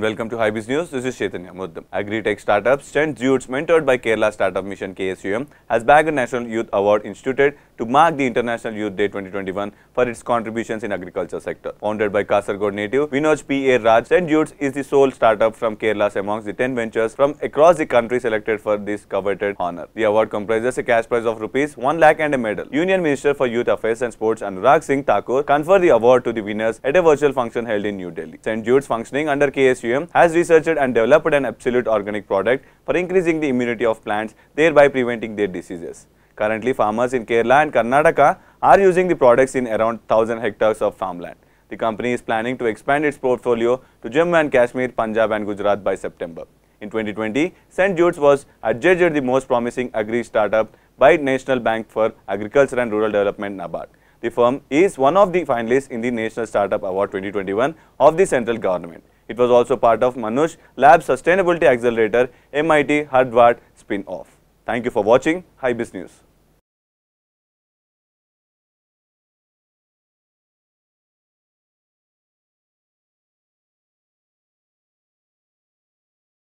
Welcome to Hybis News. This is Chaitanya Muddam. Agri-tech startup Chen Zoots, mentored by Kerala Startup Mission KSUM, has bagged a National Youth Award instituted to mark the International Youth Day 2021 for its contributions in agriculture sector. Founded by Kasargod native Vinoj P. A. Raj, St. Jude's is the sole startup from Kerala amongst the 10 ventures from across the country selected for this coveted honor. The award comprises a cash prize of rupees 1 lakh and a medal. Union Minister for Youth Affairs and Sports Anurag Singh Thakur conferred the award to the winners at a virtual function held in New Delhi. St. Jude's functioning under KSUM has researched and developed an absolute organic product for increasing the immunity of plants, thereby preventing their diseases. Currently, farmers in Kerala and Karnataka are using the products in around 1000 hectares of farmland. The company is planning to expand its portfolio to Jammu and Kashmir, Punjab and Gujarat by September. In 2020, St. Jude's was adjudged the most promising agri-startup by National Bank for Agriculture and Rural Development, NABARD. The firm is one of the finalists in the National Startup Award 2021 of the central government. It was also part of Manush Lab Sustainability Accelerator MIT Hardward spin-off. Thank you for watching Hybis News.